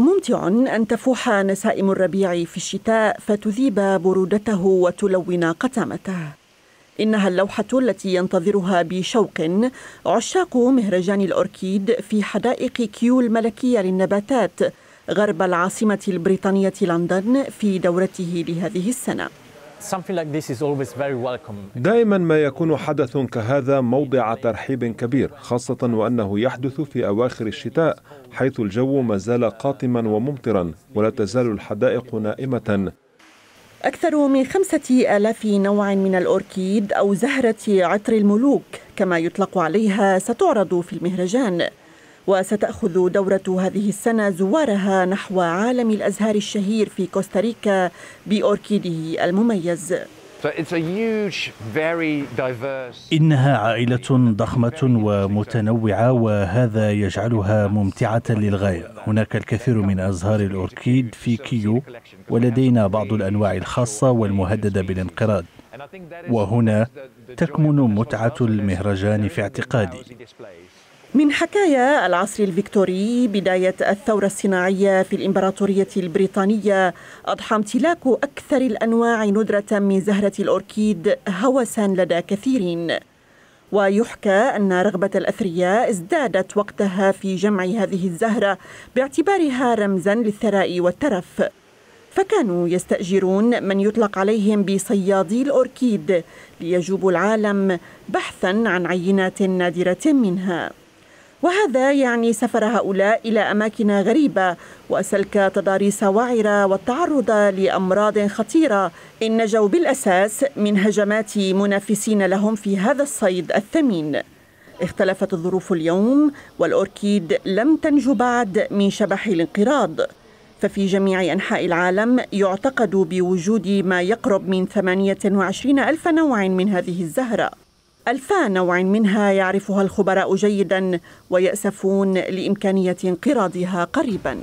ممتع أن تفوح نسائم الربيع في الشتاء فتذيب برودته وتلون قتامته. إنها اللوحة التي ينتظرها بشوق عشاق مهرجان الأوركيد في حدائق كيو الملكية للنباتات غرب العاصمة البريطانية لندن في دورته لهذه السنة دائما ما يكون حدث كهذا موضع ترحيب كبير خاصة وأنه يحدث في أواخر الشتاء حيث الجو ما زال قاتما وممطرا ولا تزال الحدائق نائمة أكثر من خمسة آلاف نوع من الأوركيد أو زهرة عطر الملوك كما يطلق عليها ستعرض في المهرجان وستأخذ دورة هذه السنة زوارها نحو عالم الأزهار الشهير في كوستاريكا بأوركيده المميز إنها عائلة ضخمة ومتنوعة وهذا يجعلها ممتعة للغاية هناك الكثير من أزهار الأوركيد في كيو ولدينا بعض الأنواع الخاصة والمهددة بالانقراض وهنا تكمن متعة المهرجان في اعتقادي من حكايا العصر الفيكتوري بداية الثورة الصناعية في الإمبراطورية البريطانية أضحى امتلاك أكثر الأنواع ندرة من زهرة الأوركيد هوسا لدى كثيرين ويحكى أن رغبة الأثرياء ازدادت وقتها في جمع هذه الزهرة باعتبارها رمزا للثراء والترف فكانوا يستأجرون من يطلق عليهم بصيادي الأوركيد ليجوبوا العالم بحثا عن عينات نادرة منها وهذا يعني سفر هؤلاء إلى أماكن غريبة وسلك تضاريس وعرة والتعرض لأمراض خطيرة إن نجوا بالأساس من هجمات منافسين لهم في هذا الصيد الثمين اختلفت الظروف اليوم والأوركيد لم تنج بعد من شبح الانقراض ففي جميع أنحاء العالم يعتقد بوجود ما يقرب من 28 ألف نوع من هذه الزهرة ألفا نوع منها يعرفها الخبراء جيدا ويأسفون لإمكانية انقراضها قريبا